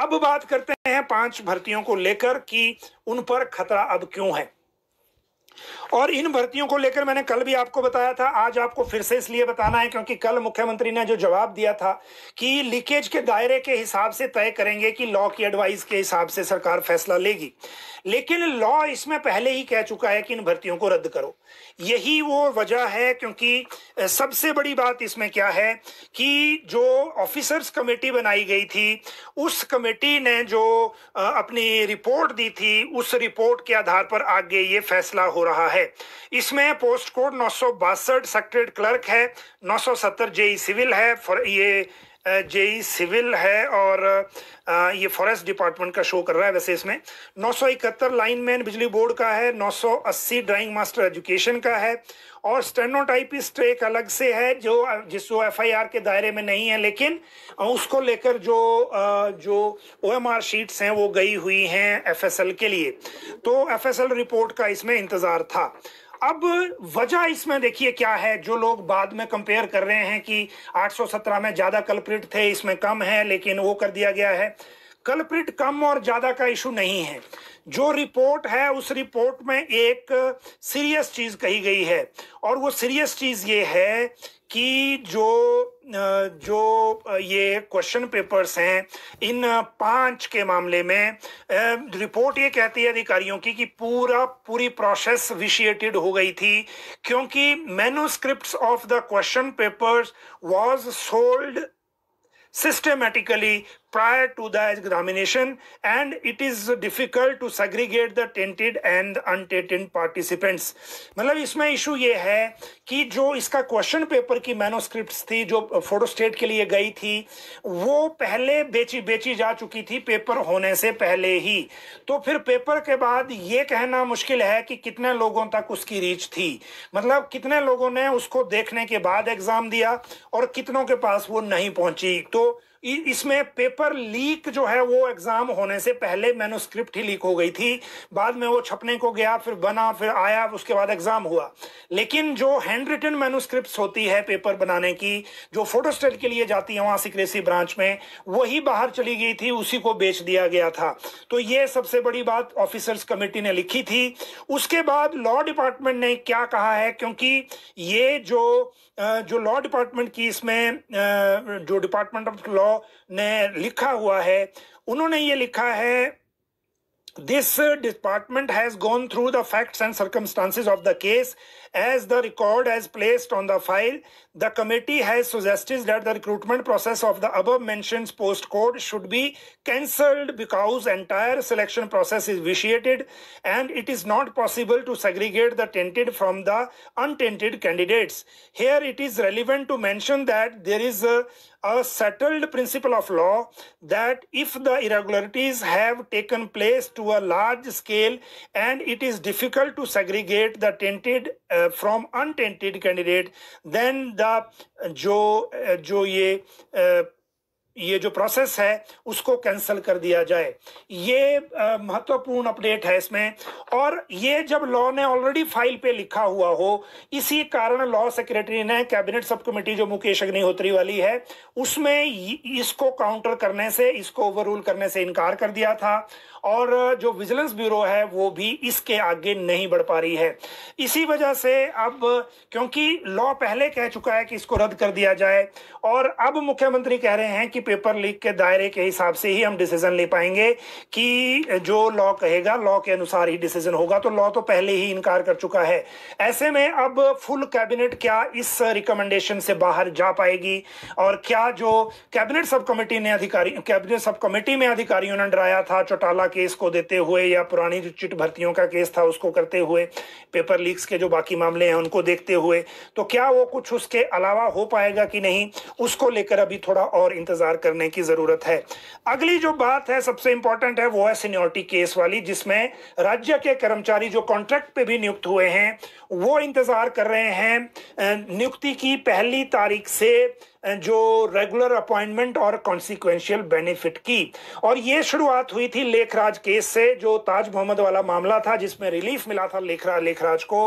अब बात करते हैं पांच भर्तियों को लेकर कि उन पर खतरा अब क्यों है और इन भर्तियों को लेकर मैंने कल भी आपको बताया था आज आपको फिर से इसलिए बताना है क्योंकि कल मुख्यमंत्री ने जो जवाब दिया था कि लीकेज के दायरे के हिसाब से तय करेंगे कि लॉ की एडवाइस के हिसाब से सरकार फैसला लेगी लेकिन लॉ इसमें पहले ही कह चुका है कि इन भर्तियों को रद्द करो यही वो वजह है क्योंकि सबसे बड़ी बात इसमें क्या है कि जो ऑफिसर्स कमेटी बनाई गई थी उस कमेटी ने जो अपनी रिपोर्ट दी थी उस रिपोर्ट के आधार पर आगे ये फैसला हो हो रहा है इसमें पोस्ट कोड नौ सौ बासठ सेक्रेट क्लर्क है नौ सत्तर जेई सिविल है ये जेई सिविल है और ये फॉरेस्ट डिपार्टमेंट का शो कर रहा है वैसे इसमें नौ सौ लाइन लाइनमैन बिजली बोर्ड का है नौ सौ अस्सी ड्राइंग मास्टर एजुकेशन का है और स्टेनोटाइपिस्ट एक अलग से है जो जिस एफ आई आर के दायरे में नहीं है लेकिन उसको लेकर जो जो ओ एम आर शीट्स हैं वो गई हुई हैं एफ एस एल के लिए तो एफ एस एल रिपोर्ट का इसमें इंतज़ार था अब वजह इसमें देखिए क्या है जो लोग बाद में कंपेयर कर रहे हैं कि 817 में ज़्यादा कल्प्रिट थे इसमें कम है लेकिन वो कर दिया गया है कल्प्रिट कम और ज़्यादा का इशू नहीं है जो रिपोर्ट है उस रिपोर्ट में एक सीरियस चीज़ कही गई है और वो सीरियस चीज़ ये है कि जो जो ये क्वेश्चन पेपर्स हैं इन पांच के मामले में रिपोर्ट ये कहती है अधिकारियों की कि पूरा पूरी प्रोसेस विशिएटेड हो गई थी क्योंकि manuscript of the question papers was sold systematically prior to the examination and it is difficult to segregate the tainted and untainted participants मतलब इसमें इशू ये है कि जो इसका क्वेश्चन पेपर की मैनोस्क्रिप्ट थी जो फोटोस्टेट के लिए गई थी वो पहले बेची बेची जा चुकी थी पेपर होने से पहले ही तो फिर पेपर के बाद ये कहना मुश्किल है कि कितने लोगों तक उसकी रीच थी मतलब कितने लोगों ने उसको देखने के बाद एग्जाम दिया और कितनों के पास वो नहीं पहुंची तो इसमें पेपर लीक जो है वो एग्जाम होने से पहले मैनुस्क्रिप्ट ही लीक हो गई थी बाद में वो छपने को गया फिर बना फिर आया उसके बाद एग्जाम हुआ लेकिन जो हैंड रिटन मैनुस्क्रिप्ट होती है पेपर बनाने की जो फोटोस्टेट के लिए जाती है वहां सिक्रेसी ब्रांच में वही बाहर चली गई थी उसी को बेच दिया गया था तो ये सबसे बड़ी बात ऑफिसर्स कमेटी ने लिखी थी उसके बाद लॉ डिपार्टमेंट ने क्या कहा है क्योंकि ये जो जो लॉ डिपार्टमेंट की इसमें जो डिपार्टमेंट ऑफ लॉ ने लिखा हुआ है उन्होंने ये लिखा है This department has gone through the facts and circumstances of the case as the record as placed on the file. The committee has suggested that the recruitment process of the above mentioned post code should be cancelled because entire selection process is vitiated and it is not possible to segregate the tainted from the untainted candidates. Here it is relevant to mention that there is a a settled principle of law that if the irregularities have taken place to a large scale and it is difficult to segregate the tainted uh, from untainted candidate, then the जो जो ये ये जो process है उसको cancel कर दिया जाए ये महत्वपूर्ण अपडेट है इसमें और ये जब लॉ ने ऑलरेडी फाइल पे लिखा हुआ हो इसी कारण लॉ सेक्रेटरी ने कैबिनेट सब कमेटी जो मुकेश अग्निहोत्री वाली है उसमें इसको काउंटर करने से इसको ओवर रूल करने से इनकार कर दिया था और जो विजिलेंस ब्यूरो है वो भी इसके आगे नहीं बढ़ पा रही है इसी वजह से अब क्योंकि लॉ पहले कह चुका है कि इसको रद्द कर दिया जाए और अब मुख्यमंत्री कह रहे हैं कि की पेपर लीक के दायरे के हिसाब से ही हम डिसीजन ले पाएंगे कि जो लॉ कहेगा लॉ के अनुसार ही डिसीजन होगा तो लॉ तो पहले ही इनकार कर चुका है ऐसे में अब फुल कैबिनेट क्या इस रिकमेंडेशन से बाहर जा पाएगी और क्या जो कैबिनेट सब कमेटी ने अधिकारी कैबिनेट सब कमेटी में अधिकारियों ने डराया था चौटाला केस को देते हुए या पुरानी जो चिट भर्तियों का केस था उसको करते हुए पेपर लीक्स के जो बाकी मामले हैं उनको देखते हुए तो क्या वो कुछ उसके अलावा हो पाएगा कि नहीं उसको लेकर अभी थोड़ा और इंतजार विचार करने की जरूरत है अगली जो बात है सबसे इंपॉर्टेंट है वो है सीनियोरिटी केस वाली जिसमें राज्य के कर्मचारी जो कॉन्ट्रैक्ट पे भी नियुक्त हुए हैं वो इंतजार कर रहे हैं नियुक्ति की पहली तारीख से जो रेगुलर अपॉइंटमेंट और कॉन्सिक्वेंशियल बेनिफिट की और ये शुरुआत हुई थी लेखराज केस से जो ताज मोहम्मद वाला मामला था जिसमें रिलीफ मिला था लेखरा लेखराज को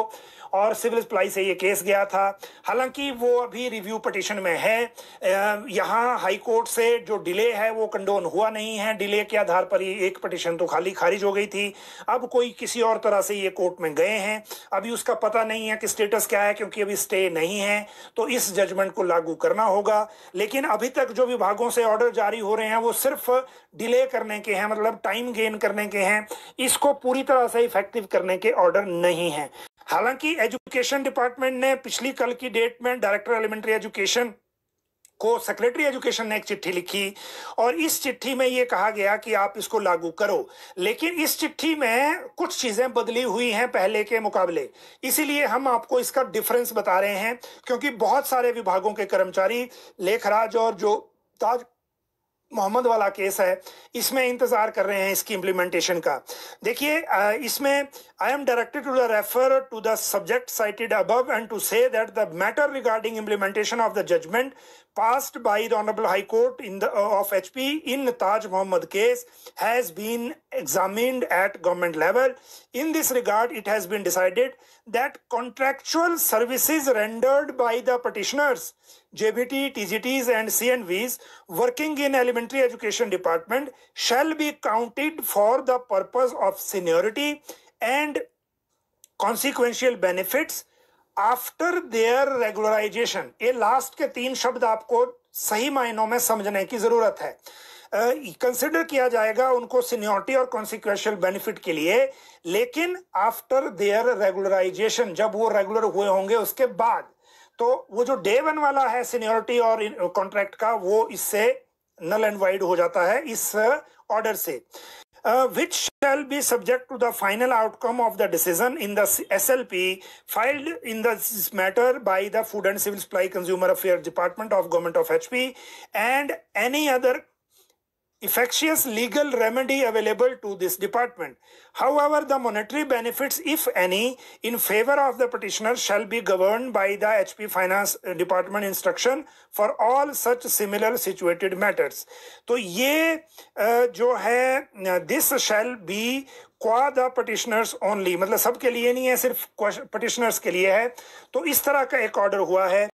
और सिविल सप्लाई से ये केस गया था हालांकि वो अभी रिव्यू पटिशन में है यहाँ हाईकोर्ट से जो डिले है वो कंडोन हुआ नहीं है डिले के आधार पर ही एक पटिशन तो खाली खारिज हो गई थी अब कोई किसी और तरह से ये कोर्ट में गए हैं अभी उसका पता नहीं है कि स्टेटस क्या है क्योंकि अभी स्टे नहीं है तो इस जजमेंट को लागू करना होगा लेकिन अभी तक जो विभागों से ऑर्डर जारी हो रहे हैं वो सिर्फ डिले करने के हैं मतलब टाइम गेन करने के हैं इसको पूरी तरह से इफेक्टिव करने के ऑर्डर नहीं है हालांकि एजुकेशन डिपार्टमेंट ने पिछली कल की डेट में डायरेक्टर एलिमेंट्री एजुकेशन को सेक्रेटरी एजुकेशन ने एक चिट्ठी लिखी और इस चिट्ठी में यह कहा गया कि आप इसको लागू करो लेकिन इस चिट्ठी में कुछ चीजें बदली हुई हैं पहले के मुकाबले इसीलिए हम आपको इसका डिफरेंस बता रहे हैं क्योंकि बहुत सारे विभागों के कर्मचारी लेखराज और जो ताज मोहम्मद वाला केस है इसमें इंतज़ार कर रहे हैं इसकी इम्प्लीमेंटेशन का देखिए इसमें I am directed to the refer to the subject cited above and to say that the matter regarding implementation of the judgement passed by the Honorable High Court in the, uh, of HP in Taj Muhammad case has been examined at government level. In this regard, it has been decided that contractual services rendered by the petitioners, JBT, TGTs and CNVs working in elementary education department shall be counted for the purpose of seniority and consequential benefits after their regularisation ये last के तीन शब्द आपको सही मायनों में समझने की जरूरत है कंसिडर uh, किया जाएगा उनको सीनियोरिटी और कॉन्सिक्वेंशियल बेनिफिट के लिए लेकिन आफ्टर देयर रेगुलराइजेशन जब वो रेगुलर हुए होंगे उसके बाद तो वो जो डे वन वाला है सीनियोरिटी और कॉन्ट्रैक्ट का वो इससे नल एंड वाइड हो जाता है इस ऑर्डर से uh, which shall be subject to the final outcome of the decision in the SLP filed in this matter by the Food and Civil Supply Consumer Affairs Department of Government of HP and any other effectuous legal remedy available to this department. However, the monetary benefits, if any, in favor of the petitioner shall be governed by the HP Finance Department instruction for all such similar situated matters. So, ye, uh, jo hai, this shall be qua the petitioners only मतलब सबके लिए नहीं है सिर्फ petitioners के लिए है तो इस तरह का एक ऑर्डर हुआ है